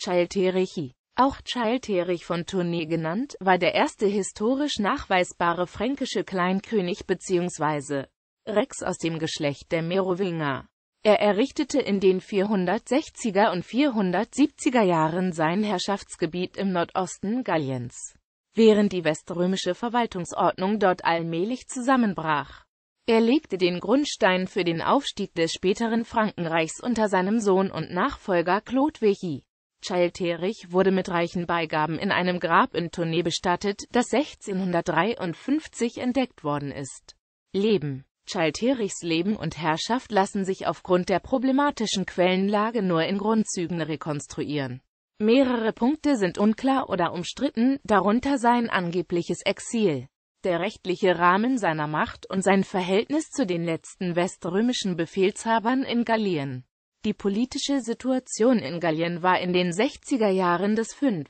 Chalterichi, auch Chalterich von Tournai genannt, war der erste historisch nachweisbare fränkische Kleinkönig bzw. Rex aus dem Geschlecht der Merowinger. Er errichtete in den 460er und 470er Jahren sein Herrschaftsgebiet im Nordosten Galliens, während die weströmische Verwaltungsordnung dort allmählich zusammenbrach. Er legte den Grundstein für den Aufstieg des späteren Frankenreichs unter seinem Sohn und Nachfolger Chlodwig Chalterich wurde mit reichen Beigaben in einem Grab in Tournee bestattet, das 1653 entdeckt worden ist. Leben Chalterichs Leben und Herrschaft lassen sich aufgrund der problematischen Quellenlage nur in Grundzügen rekonstruieren. Mehrere Punkte sind unklar oder umstritten, darunter sein angebliches Exil, der rechtliche Rahmen seiner Macht und sein Verhältnis zu den letzten weströmischen Befehlshabern in Gallien. Die politische Situation in Gallien war in den 60er Jahren des 5.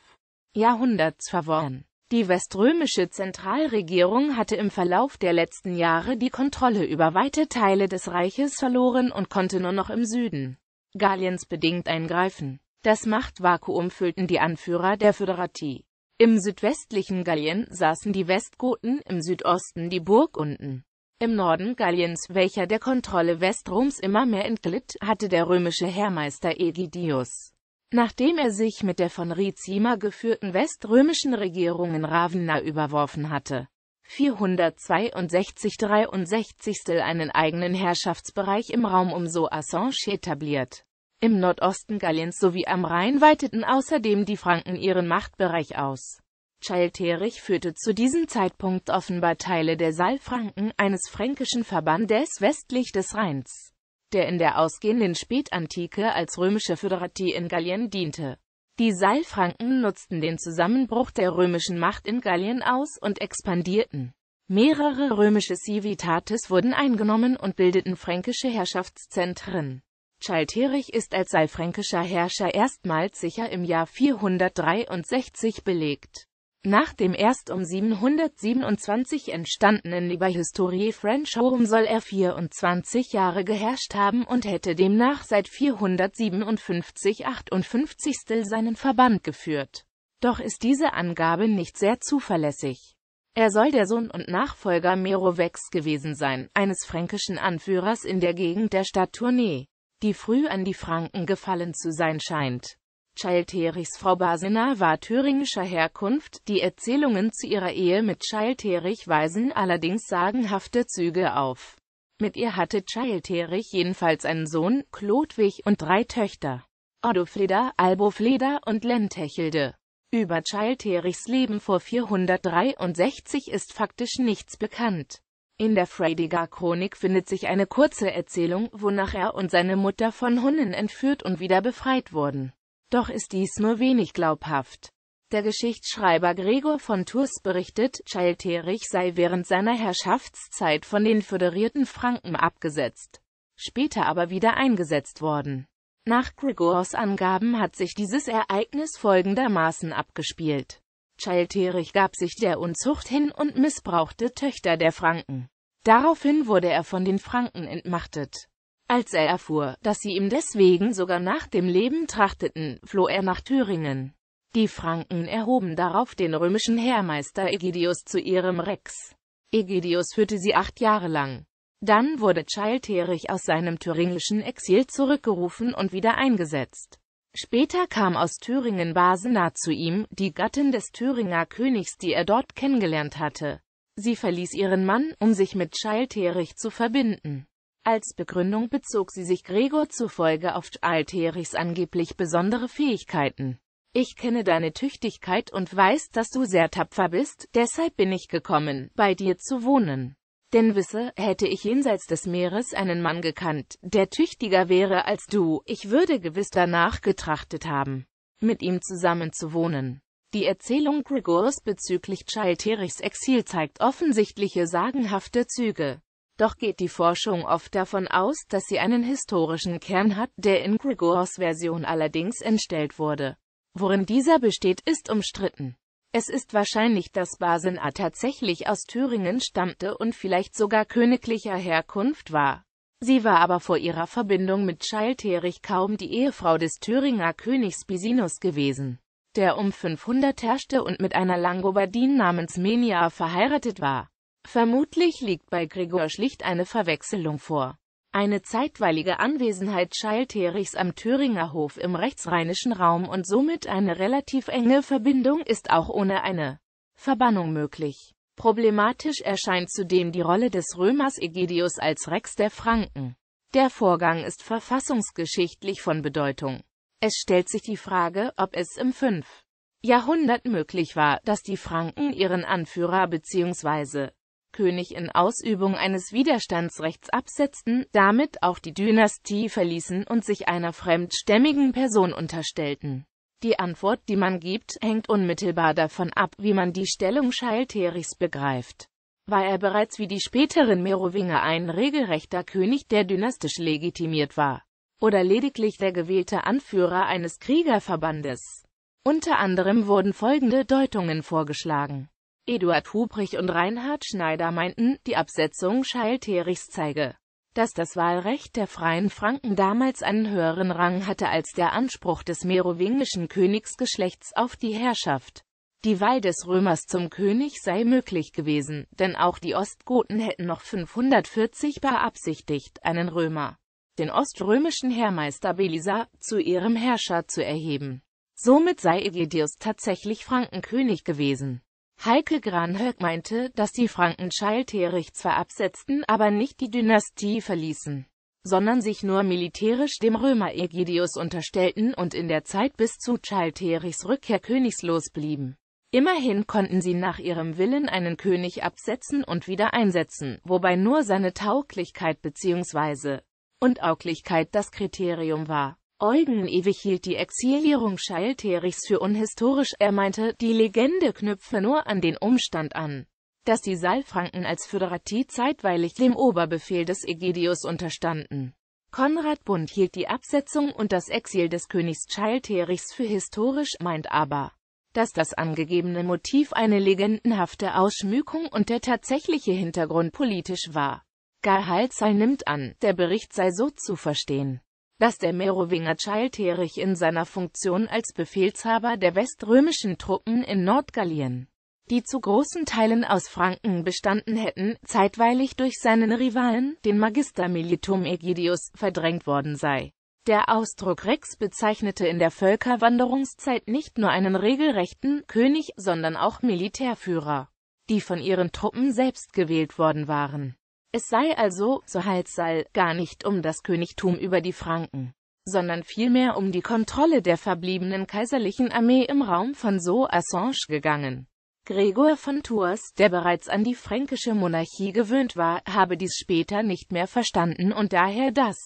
Jahrhunderts verworren. Die weströmische Zentralregierung hatte im Verlauf der letzten Jahre die Kontrolle über weite Teile des Reiches verloren und konnte nur noch im Süden Galliens bedingt eingreifen. Das Machtvakuum füllten die Anführer der Föderatie. Im südwestlichen Gallien saßen die Westgoten, im Südosten die Burgunden. Im Norden Galliens, welcher der Kontrolle Westroms immer mehr entglitt, hatte der römische Heermeister Egidius, nachdem er sich mit der von Rizima geführten weströmischen Regierung in Ravenna überworfen hatte, 462-63 einen eigenen Herrschaftsbereich im Raum um Soissons etabliert. Im Nordosten Galliens sowie am Rhein weiteten außerdem die Franken ihren Machtbereich aus. Schalterich führte zu diesem Zeitpunkt offenbar Teile der Saalfranken, eines fränkischen Verbandes westlich des Rheins, der in der ausgehenden Spätantike als römische Föderati in Gallien diente. Die Saalfranken nutzten den Zusammenbruch der römischen Macht in Gallien aus und expandierten. Mehrere römische Civitates wurden eingenommen und bildeten fränkische Herrschaftszentren. Schalterich ist als saalfränkischer Herrscher erstmals sicher im Jahr 463 belegt. Nach dem erst um 727 entstandenen liber French Franchorum soll er 24 Jahre geherrscht haben und hätte demnach seit 457/58 seinen Verband geführt. Doch ist diese Angabe nicht sehr zuverlässig. Er soll der Sohn und Nachfolger Merovex gewesen sein, eines fränkischen Anführers in der Gegend der Stadt Tournai, die früh an die Franken gefallen zu sein scheint Schalteris Frau Basener war thüringischer Herkunft, die Erzählungen zu ihrer Ehe mit Schalterich weisen allerdings sagenhafte Züge auf. Mit ihr hatte Schalterich jedenfalls einen Sohn, Chlodwig, und drei Töchter, Odofleda, Albofleda und Lentechilde. Über Schalterichs Leben vor 463 ist faktisch nichts bekannt. In der Freidiger Chronik findet sich eine kurze Erzählung, wonach er und seine Mutter von Hunnen entführt und wieder befreit wurden. Doch ist dies nur wenig glaubhaft. Der Geschichtsschreiber Gregor von Tours berichtet, Chalterich sei während seiner Herrschaftszeit von den föderierten Franken abgesetzt, später aber wieder eingesetzt worden. Nach Gregors Angaben hat sich dieses Ereignis folgendermaßen abgespielt. Chalterich gab sich der Unzucht hin und missbrauchte Töchter der Franken. Daraufhin wurde er von den Franken entmachtet. Als er erfuhr, dass sie ihm deswegen sogar nach dem Leben trachteten, floh er nach Thüringen. Die Franken erhoben darauf den römischen Heermeister Egidius zu ihrem Rex. Egidius führte sie acht Jahre lang. Dann wurde Childerich aus seinem thüringischen Exil zurückgerufen und wieder eingesetzt. Später kam aus Thüringen Basena zu ihm, die Gattin des Thüringer Königs, die er dort kennengelernt hatte. Sie verließ ihren Mann, um sich mit Childerich zu verbinden. Als Begründung bezog sie sich Gregor zufolge auf Alterichs angeblich besondere Fähigkeiten. Ich kenne deine Tüchtigkeit und weiß, dass du sehr tapfer bist, deshalb bin ich gekommen, bei dir zu wohnen. Denn wisse, hätte ich jenseits des Meeres einen Mann gekannt, der tüchtiger wäre als du, ich würde gewiss danach getrachtet haben, mit ihm zusammen zu wohnen. Die Erzählung Gregors bezüglich Chalterichs Exil zeigt offensichtliche sagenhafte Züge. Doch geht die Forschung oft davon aus, dass sie einen historischen Kern hat, der in Gregors Version allerdings entstellt wurde. Worin dieser besteht, ist umstritten. Es ist wahrscheinlich, dass Basenath tatsächlich aus Thüringen stammte und vielleicht sogar königlicher Herkunft war. Sie war aber vor ihrer Verbindung mit Schalterich kaum die Ehefrau des Thüringer Königs Bisinus gewesen, der um 500 herrschte und mit einer Langobardin namens Menia verheiratet war. Vermutlich liegt bei Gregor schlicht eine Verwechslung vor. Eine zeitweilige Anwesenheit Scheilterichs am Thüringer Hof im rechtsrheinischen Raum und somit eine relativ enge Verbindung ist auch ohne eine Verbannung möglich. Problematisch erscheint zudem die Rolle des Römers Egidius als Rex der Franken. Der Vorgang ist verfassungsgeschichtlich von Bedeutung. Es stellt sich die Frage, ob es im 5. Jahrhundert möglich war, dass die Franken ihren Anführer bzw König in Ausübung eines Widerstandsrechts absetzten, damit auch die Dynastie verließen und sich einer fremdstämmigen Person unterstellten. Die Antwort, die man gibt, hängt unmittelbar davon ab, wie man die Stellung Scheilterichs begreift. War er bereits wie die späteren Merowinger ein regelrechter König, der dynastisch legitimiert war, oder lediglich der gewählte Anführer eines Kriegerverbandes? Unter anderem wurden folgende Deutungen vorgeschlagen Eduard Hubrich und Reinhard Schneider meinten, die Absetzung Scheil-Terichs zeige, dass das Wahlrecht der Freien Franken damals einen höheren Rang hatte als der Anspruch des merowingischen Königsgeschlechts auf die Herrschaft. Die Wahl des Römers zum König sei möglich gewesen, denn auch die Ostgoten hätten noch 540 beabsichtigt, einen Römer, den oströmischen Heermeister Belisa, zu ihrem Herrscher zu erheben. Somit sei Egidius tatsächlich Frankenkönig gewesen. Heike Granhöck meinte, dass die Franken Schalterich zwar absetzten, aber nicht die Dynastie verließen, sondern sich nur militärisch dem Römer Ägidius unterstellten und in der Zeit bis zu Schalterichs Rückkehr königslos blieben. Immerhin konnten sie nach ihrem Willen einen König absetzen und wieder einsetzen, wobei nur seine Tauglichkeit bzw. Untauglichkeit das Kriterium war. Eugen Ewig hielt die Exilierung Scheilterichs für unhistorisch, er meinte, die Legende knüpfe nur an den Umstand an, dass die Saalfranken als Föderatie zeitweilig dem Oberbefehl des Egidius unterstanden. Konrad Bund hielt die Absetzung und das Exil des Königs Scheilterichs für historisch, meint aber, dass das angegebene Motiv eine legendenhafte Ausschmückung und der tatsächliche Hintergrund politisch war. Gar Garhalsal nimmt an, der Bericht sei so zu verstehen dass der Merowinger Chalterich in seiner Funktion als Befehlshaber der weströmischen Truppen in Nordgallien, die zu großen Teilen aus Franken bestanden hätten, zeitweilig durch seinen Rivalen, den Magister Militum Aegidius, verdrängt worden sei. Der Ausdruck Rex bezeichnete in der Völkerwanderungszeit nicht nur einen regelrechten König, sondern auch Militärführer, die von ihren Truppen selbst gewählt worden waren. Es sei also, so Halsall, gar nicht um das Königtum über die Franken, sondern vielmehr um die Kontrolle der verbliebenen kaiserlichen Armee im Raum von So Assange gegangen. Gregor von Tours, der bereits an die fränkische Monarchie gewöhnt war, habe dies später nicht mehr verstanden und daher das,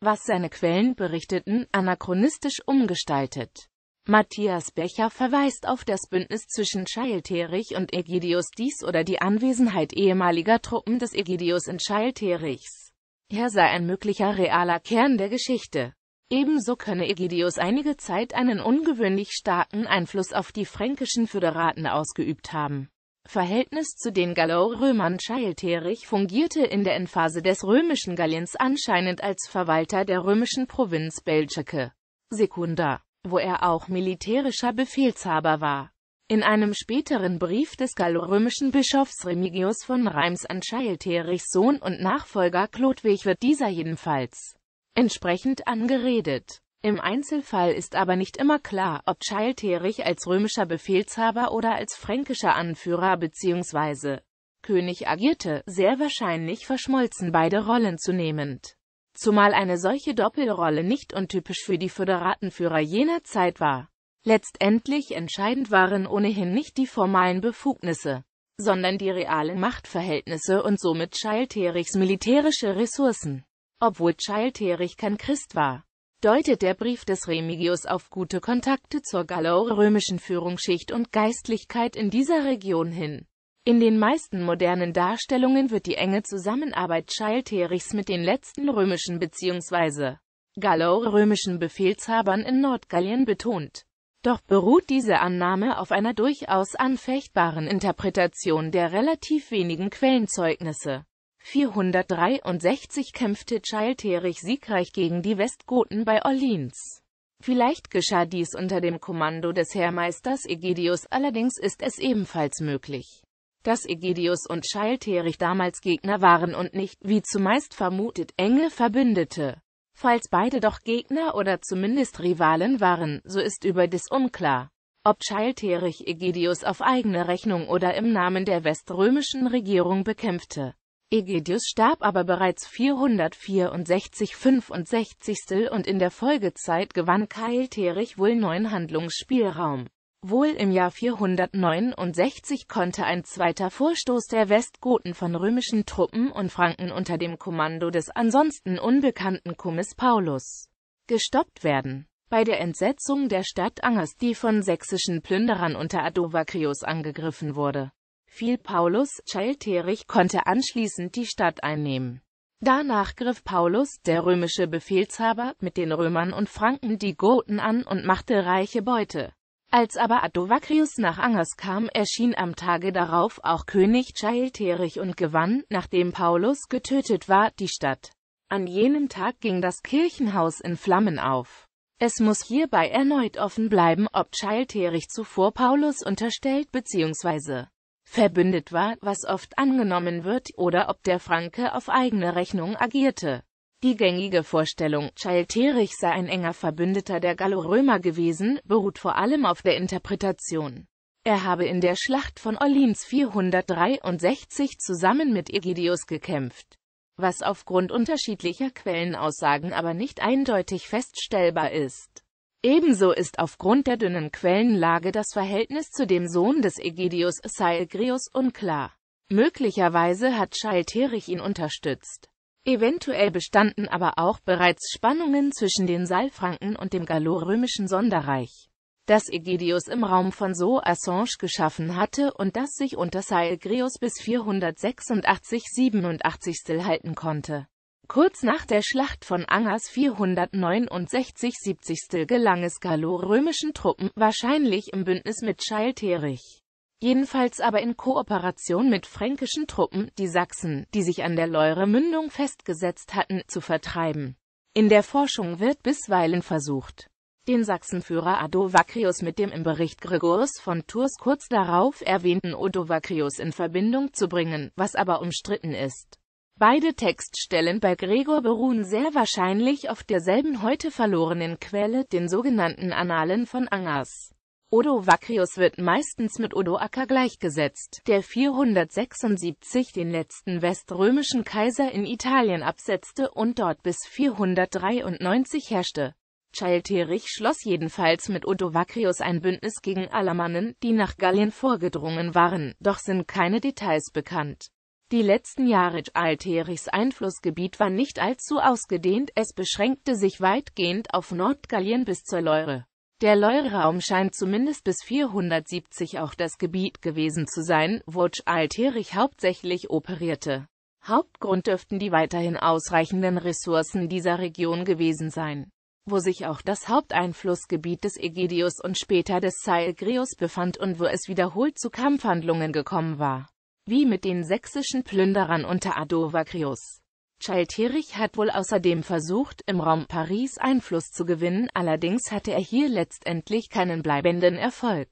was seine Quellen berichteten, anachronistisch umgestaltet. Matthias Becher verweist auf das Bündnis zwischen Scheilterich und Egidius dies oder die Anwesenheit ehemaliger Truppen des Egidius in Scheilterichs. Er sei ein möglicher realer Kern der Geschichte. Ebenso könne Egidius einige Zeit einen ungewöhnlich starken Einfluss auf die fränkischen Föderaten ausgeübt haben. Verhältnis zu den Gallo-Römern Scheilterich fungierte in der Endphase des römischen Galliens anscheinend als Verwalter der römischen Provinz Belgica. Sekunda wo er auch militärischer Befehlshaber war. In einem späteren Brief des gallorömischen Bischofs Remigius von Reims an Scheilterichs Sohn und Nachfolger Chlodwig wird dieser jedenfalls entsprechend angeredet. Im Einzelfall ist aber nicht immer klar, ob Scheilterich als römischer Befehlshaber oder als fränkischer Anführer bzw. König agierte, sehr wahrscheinlich verschmolzen beide Rollen zunehmend zumal eine solche Doppelrolle nicht untypisch für die Föderatenführer jener Zeit war. Letztendlich entscheidend waren ohnehin nicht die formalen Befugnisse, sondern die realen Machtverhältnisse und somit Scheilterichs militärische Ressourcen. Obwohl Scheilterich kein Christ war, deutet der Brief des Remigius auf gute Kontakte zur gallo-römischen Führungsschicht und Geistlichkeit in dieser Region hin. In den meisten modernen Darstellungen wird die enge Zusammenarbeit Scheilterichs mit den letzten römischen bzw. gallo-römischen Befehlshabern in Nordgallien betont. Doch beruht diese Annahme auf einer durchaus anfechtbaren Interpretation der relativ wenigen Quellenzeugnisse. 463 kämpfte Scheilterich siegreich gegen die Westgoten bei Orleans. Vielleicht geschah dies unter dem Kommando des Heermeisters Egidius, allerdings ist es ebenfalls möglich dass Egidius und Schalterich damals Gegner waren und nicht, wie zumeist vermutet, enge Verbündete. Falls beide doch Gegner oder zumindest Rivalen waren, so ist überdies unklar, ob Schalterich Egidius auf eigene Rechnung oder im Namen der weströmischen Regierung bekämpfte. Egidius starb aber bereits 464-65 und in der Folgezeit gewann Keilterich wohl neuen Handlungsspielraum. Wohl im Jahr 469 konnte ein zweiter Vorstoß der Westgoten von römischen Truppen und Franken unter dem Kommando des ansonsten unbekannten Commis Paulus gestoppt werden. Bei der Entsetzung der Stadt Angers, die von sächsischen Plünderern unter Adovacrius angegriffen wurde, fiel Paulus, Chalterich konnte anschließend die Stadt einnehmen. Danach griff Paulus, der römische Befehlshaber, mit den Römern und Franken die Goten an und machte reiche Beute. Als aber Adovacrius nach Angers kam, erschien am Tage darauf auch König Chailterich und gewann, nachdem Paulus getötet war, die Stadt. An jenem Tag ging das Kirchenhaus in Flammen auf. Es muss hierbei erneut offen bleiben, ob Chailterich zuvor Paulus unterstellt bzw. verbündet war, was oft angenommen wird, oder ob der Franke auf eigene Rechnung agierte. Die gängige Vorstellung, Chalterich sei ein enger Verbündeter der Gallorömer gewesen, beruht vor allem auf der Interpretation. Er habe in der Schlacht von Olins 463 zusammen mit Egidius gekämpft, was aufgrund unterschiedlicher Quellenaussagen aber nicht eindeutig feststellbar ist. Ebenso ist aufgrund der dünnen Quellenlage das Verhältnis zu dem Sohn des Egidius Saegrius unklar. Möglicherweise hat Chalterich ihn unterstützt. Eventuell bestanden aber auch bereits Spannungen zwischen den Saalfranken und dem gallorömischen Sonderreich, das Aegidius im Raum von So-Assange geschaffen hatte und das sich unter Saelgrius bis 486-87 stillhalten konnte. Kurz nach der Schlacht von Angers 469-70 gelang es gallorömischen Truppen, wahrscheinlich im Bündnis mit Scheilterich, jedenfalls aber in Kooperation mit fränkischen Truppen, die Sachsen, die sich an der Leure-Mündung festgesetzt hatten, zu vertreiben. In der Forschung wird bisweilen versucht, den Sachsenführer Adovacrius mit dem im Bericht Gregors von Tours kurz darauf erwähnten Odovacrius in Verbindung zu bringen, was aber umstritten ist. Beide Textstellen bei Gregor beruhen sehr wahrscheinlich auf derselben heute verlorenen Quelle, den sogenannten Annalen von Angers. Odo Vacrius wird meistens mit Odoaker gleichgesetzt, der 476 den letzten weströmischen Kaiser in Italien absetzte und dort bis 493 herrschte. Chalterich schloss jedenfalls mit Odo Vacrius ein Bündnis gegen Alamannen, die nach Gallien vorgedrungen waren, doch sind keine Details bekannt. Die letzten Jahre Alterichs Einflussgebiet war nicht allzu ausgedehnt, es beschränkte sich weitgehend auf Nordgallien bis zur Leure. Der Leuraum scheint zumindest bis 470 auch das Gebiet gewesen zu sein, wo Alterich hauptsächlich operierte. Hauptgrund dürften die weiterhin ausreichenden Ressourcen dieser Region gewesen sein, wo sich auch das Haupteinflussgebiet des Egidius und später des Zaegrius befand und wo es wiederholt zu Kampfhandlungen gekommen war, wie mit den sächsischen Plünderern unter Adovagrius. Chalterich hat wohl außerdem versucht, im Raum Paris Einfluss zu gewinnen, allerdings hatte er hier letztendlich keinen bleibenden Erfolg.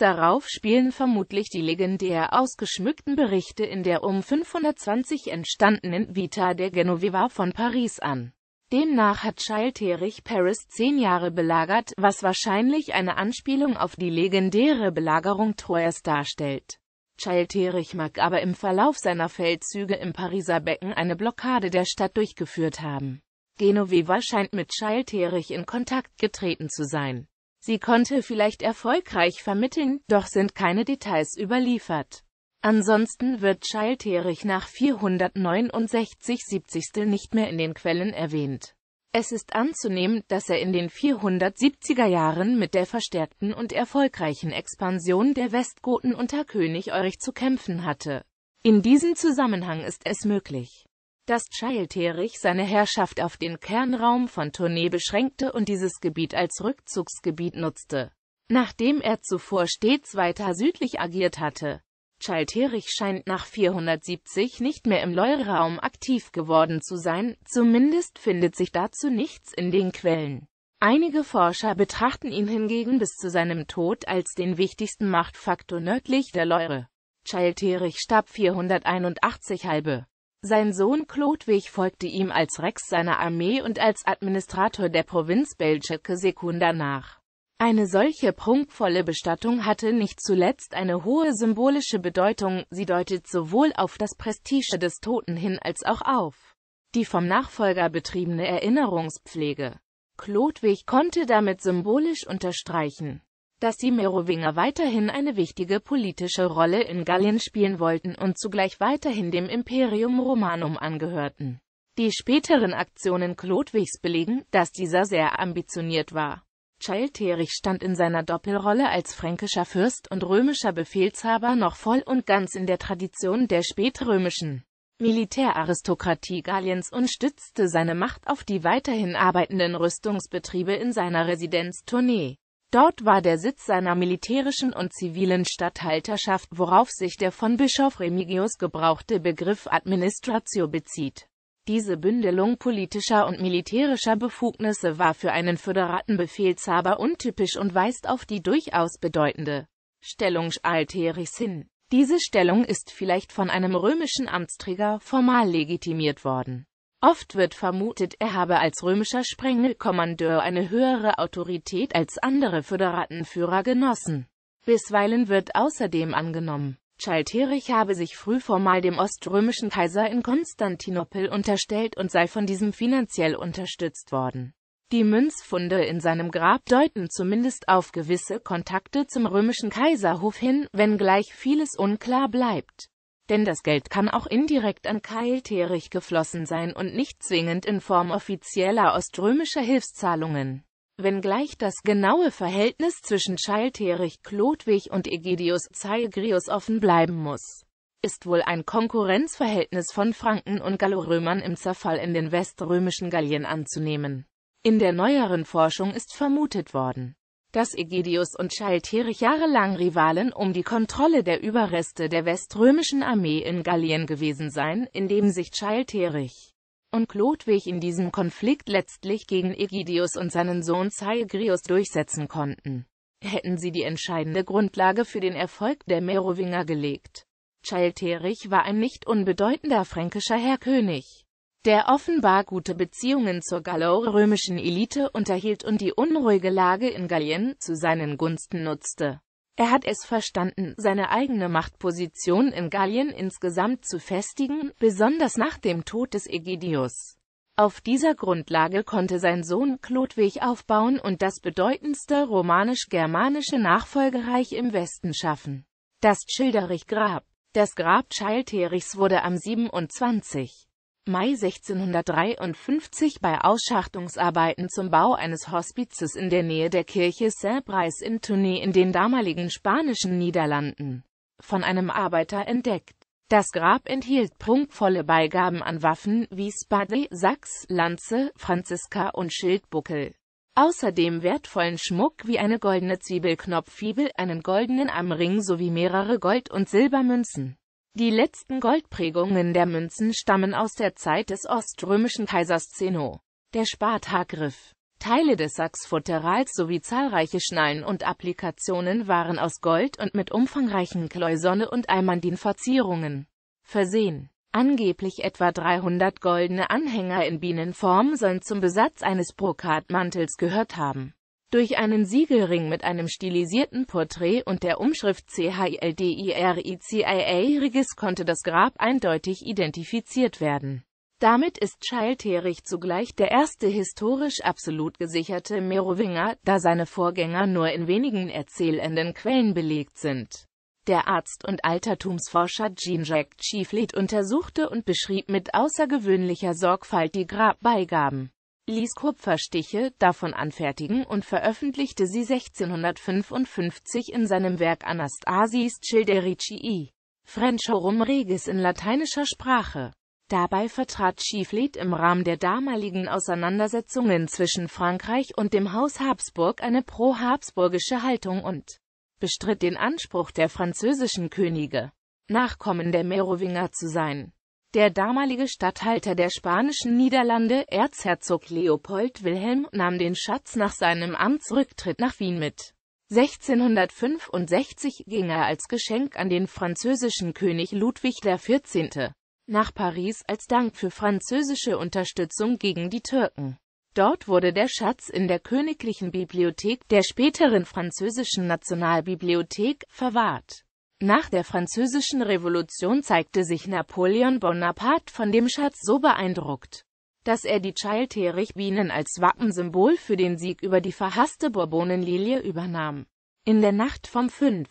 Darauf spielen vermutlich die legendär ausgeschmückten Berichte in der um 520 entstandenen Vita der Genoveva von Paris an. Demnach hat Chalterich Paris zehn Jahre belagert, was wahrscheinlich eine Anspielung auf die legendäre Belagerung Troyes darstellt. Chalterich mag aber im Verlauf seiner Feldzüge im Pariser Becken eine Blockade der Stadt durchgeführt haben. Genoveva scheint mit Chalterich in Kontakt getreten zu sein. Sie konnte vielleicht erfolgreich vermitteln, doch sind keine Details überliefert. Ansonsten wird Chalterich nach 469 70. nicht mehr in den Quellen erwähnt. Es ist anzunehmen, dass er in den 470er Jahren mit der verstärkten und erfolgreichen Expansion der Westgoten unter König Eurich zu kämpfen hatte. In diesem Zusammenhang ist es möglich, dass Chilterich seine Herrschaft auf den Kernraum von Tournee beschränkte und dieses Gebiet als Rückzugsgebiet nutzte, nachdem er zuvor stets weiter südlich agiert hatte. Schalterich scheint nach 470 nicht mehr im loire aktiv geworden zu sein, zumindest findet sich dazu nichts in den Quellen. Einige Forscher betrachten ihn hingegen bis zu seinem Tod als den wichtigsten Machtfaktor nördlich der Leure. Schalterich starb 481 halbe. Sein Sohn Chlodwig folgte ihm als Rex seiner Armee und als Administrator der Provinz Belgique Sekunda nach. Eine solche prunkvolle Bestattung hatte nicht zuletzt eine hohe symbolische Bedeutung, sie deutet sowohl auf das Prestige des Toten hin als auch auf die vom Nachfolger betriebene Erinnerungspflege. Klodwig konnte damit symbolisch unterstreichen, dass die Merowinger weiterhin eine wichtige politische Rolle in Gallien spielen wollten und zugleich weiterhin dem Imperium Romanum angehörten. Die späteren Aktionen Klodwigs belegen, dass dieser sehr ambitioniert war. Chalterich stand in seiner Doppelrolle als fränkischer Fürst und römischer Befehlshaber noch voll und ganz in der Tradition der spätrömischen Militäraristokratie Galliens und stützte seine Macht auf die weiterhin arbeitenden Rüstungsbetriebe in seiner Residenz Tournee. Dort war der Sitz seiner militärischen und zivilen Statthalterschaft, worauf sich der von Bischof Remigius gebrauchte Begriff Administratio bezieht. Diese Bündelung politischer und militärischer Befugnisse war für einen föderaten Befehlshaber untypisch und weist auf die durchaus bedeutende Stellung Alterichs hin. Diese Stellung ist vielleicht von einem römischen Amtsträger formal legitimiert worden. Oft wird vermutet, er habe als römischer Sprengelkommandeur eine höhere Autorität als andere föderaten Führer genossen. Bisweilen wird außerdem angenommen, Chalterich habe sich früh formal dem oströmischen Kaiser in Konstantinopel unterstellt und sei von diesem finanziell unterstützt worden. Die Münzfunde in seinem Grab deuten zumindest auf gewisse Kontakte zum römischen Kaiserhof hin, wenngleich vieles unklar bleibt. Denn das Geld kann auch indirekt an Keilterich geflossen sein und nicht zwingend in Form offizieller oströmischer Hilfszahlungen wenngleich das genaue Verhältnis zwischen Scheilterich Chlodwig und Egidius Zaegrius offen bleiben muss. Ist wohl ein Konkurrenzverhältnis von Franken und Gallorömern im Zerfall in den weströmischen Gallien anzunehmen. In der neueren Forschung ist vermutet worden, dass Egidius und Scheilterich jahrelang Rivalen um die Kontrolle der Überreste der weströmischen Armee in Gallien gewesen seien, indem sich Scheilterich und Chlodwig in diesem Konflikt letztlich gegen Egidius und seinen Sohn Zaegrius durchsetzen konnten, hätten sie die entscheidende Grundlage für den Erfolg der Merowinger gelegt. Chalterich war ein nicht unbedeutender fränkischer Herrkönig, der offenbar gute Beziehungen zur gallo-römischen Elite unterhielt und die unruhige Lage in Gallien zu seinen Gunsten nutzte. Er hat es verstanden, seine eigene Machtposition in Gallien insgesamt zu festigen, besonders nach dem Tod des Egidius. Auf dieser Grundlage konnte sein Sohn Chlodwig aufbauen und das bedeutendste romanisch-germanische Nachfolgereich im Westen schaffen. Das Childerich-Grab. Das Grab Chilterichs wurde am 27. Mai 1653 bei Ausschachtungsarbeiten zum Bau eines Hospizes in der Nähe der Kirche Saint-Brice in Tournai in den damaligen spanischen Niederlanden, von einem Arbeiter entdeckt. Das Grab enthielt prunkvolle Beigaben an Waffen wie Spade, Sachs, Lanze, Franziska und Schildbuckel. Außerdem wertvollen Schmuck wie eine goldene Zwiebelknopfibel, einen goldenen Amring sowie mehrere Gold- und Silbermünzen. Die letzten Goldprägungen der Münzen stammen aus der Zeit des oströmischen Kaisers Zeno. Der Spartagriff, Teile des Sachsfutterals sowie zahlreiche Schnallen und Applikationen waren aus Gold und mit umfangreichen Kleusonne und Almandin-Verzierungen versehen. Angeblich etwa 300 goldene Anhänger in Bienenform sollen zum Besatz eines Brokatmantels gehört haben durch einen Siegelring mit einem stilisierten Porträt und der Umschrift CHILDIRICIA Rigis konnte das Grab eindeutig identifiziert werden. Damit ist Scheilterich zugleich der erste historisch absolut gesicherte Merowinger, da seine Vorgänger nur in wenigen erzählenden Quellen belegt sind. Der Arzt und Altertumsforscher Jean-Jacques Chiefleet untersuchte und beschrieb mit außergewöhnlicher Sorgfalt die Grabbeigaben ließ Kupferstiche davon anfertigen und veröffentlichte sie 1655 in seinem Werk Anastasis Childericii, i. Frenchorum Regis in lateinischer Sprache. Dabei vertrat Schieflied im Rahmen der damaligen Auseinandersetzungen zwischen Frankreich und dem Haus Habsburg eine pro-habsburgische Haltung und bestritt den Anspruch der französischen Könige, Nachkommen der Merowinger zu sein. Der damalige Statthalter der spanischen Niederlande, Erzherzog Leopold Wilhelm, nahm den Schatz nach seinem Amtsrücktritt nach Wien mit. 1665 ging er als Geschenk an den französischen König Ludwig XIV. nach Paris als Dank für französische Unterstützung gegen die Türken. Dort wurde der Schatz in der Königlichen Bibliothek, der späteren französischen Nationalbibliothek, verwahrt nach der Französischen Revolution zeigte sich Napoleon Bonaparte von dem Schatz so beeindruckt, dass er die Chilterich-Bienen als Wappensymbol für den Sieg über die verhasste Bourbonenlilie übernahm. In der Nacht vom 5.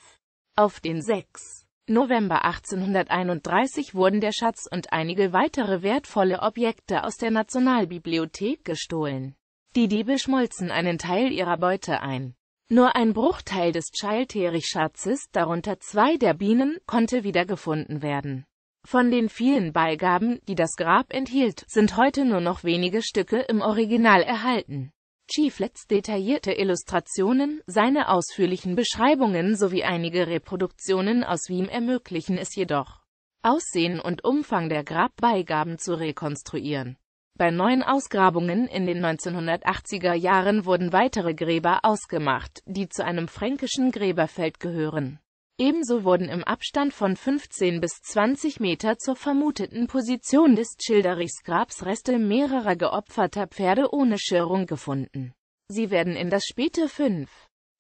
auf den 6. November 1831 wurden der Schatz und einige weitere wertvolle Objekte aus der Nationalbibliothek gestohlen. Die Diebe schmolzen einen Teil ihrer Beute ein. Nur ein Bruchteil des Childerichschatzes, darunter zwei der Bienen, konnte wiedergefunden werden. Von den vielen Beigaben, die das Grab enthielt, sind heute nur noch wenige Stücke im Original erhalten. Chieflets detaillierte Illustrationen, seine ausführlichen Beschreibungen sowie einige Reproduktionen aus Wien ermöglichen es jedoch, Aussehen und Umfang der Grabbeigaben zu rekonstruieren. Bei neuen Ausgrabungen in den 1980er Jahren wurden weitere Gräber ausgemacht, die zu einem fränkischen Gräberfeld gehören. Ebenso wurden im Abstand von 15 bis 20 Meter zur vermuteten Position des childerichs Reste mehrerer geopferter Pferde ohne Schirrung gefunden. Sie werden in das späte 5.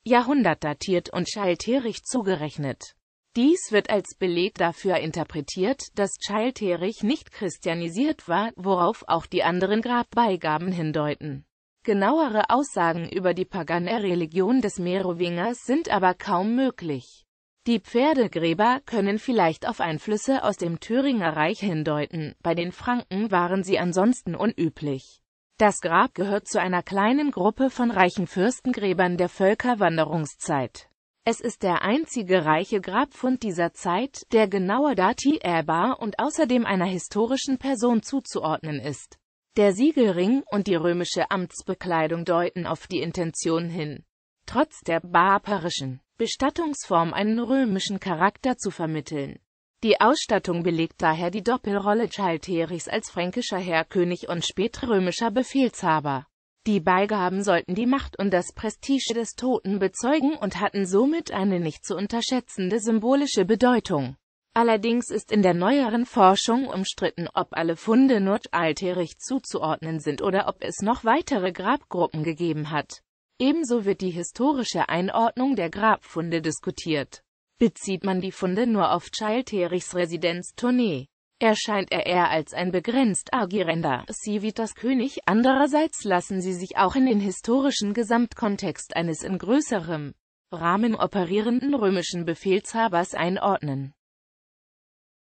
Jahrhundert datiert und Schalterich zugerechnet. Dies wird als Beleg dafür interpretiert, dass Chilterich nicht christianisiert war, worauf auch die anderen Grabbeigaben hindeuten. Genauere Aussagen über die pagane Religion des Merowingers sind aber kaum möglich. Die Pferdegräber können vielleicht auf Einflüsse aus dem Thüringer Reich hindeuten, bei den Franken waren sie ansonsten unüblich. Das Grab gehört zu einer kleinen Gruppe von reichen Fürstengräbern der Völkerwanderungszeit. Es ist der einzige reiche Grabfund dieser Zeit, der genauer datierbar und außerdem einer historischen Person zuzuordnen ist. Der Siegelring und die römische Amtsbekleidung deuten auf die Intention hin, trotz der barbarischen Bestattungsform einen römischen Charakter zu vermitteln. Die Ausstattung belegt daher die Doppelrolle Chalterichs als fränkischer Herrkönig und spätrömischer Befehlshaber. Die Beigaben sollten die Macht und das Prestige des Toten bezeugen und hatten somit eine nicht zu unterschätzende symbolische Bedeutung. Allerdings ist in der neueren Forschung umstritten, ob alle Funde nur altärig zuzuordnen sind oder ob es noch weitere Grabgruppen gegeben hat. Ebenso wird die historische Einordnung der Grabfunde diskutiert. Bezieht man die Funde nur auf Chilterichs Residenz Tournee? erscheint er eher als ein begrenzt agierender Civitas-König, andererseits lassen sie sich auch in den historischen Gesamtkontext eines in größerem Rahmen operierenden römischen Befehlshabers einordnen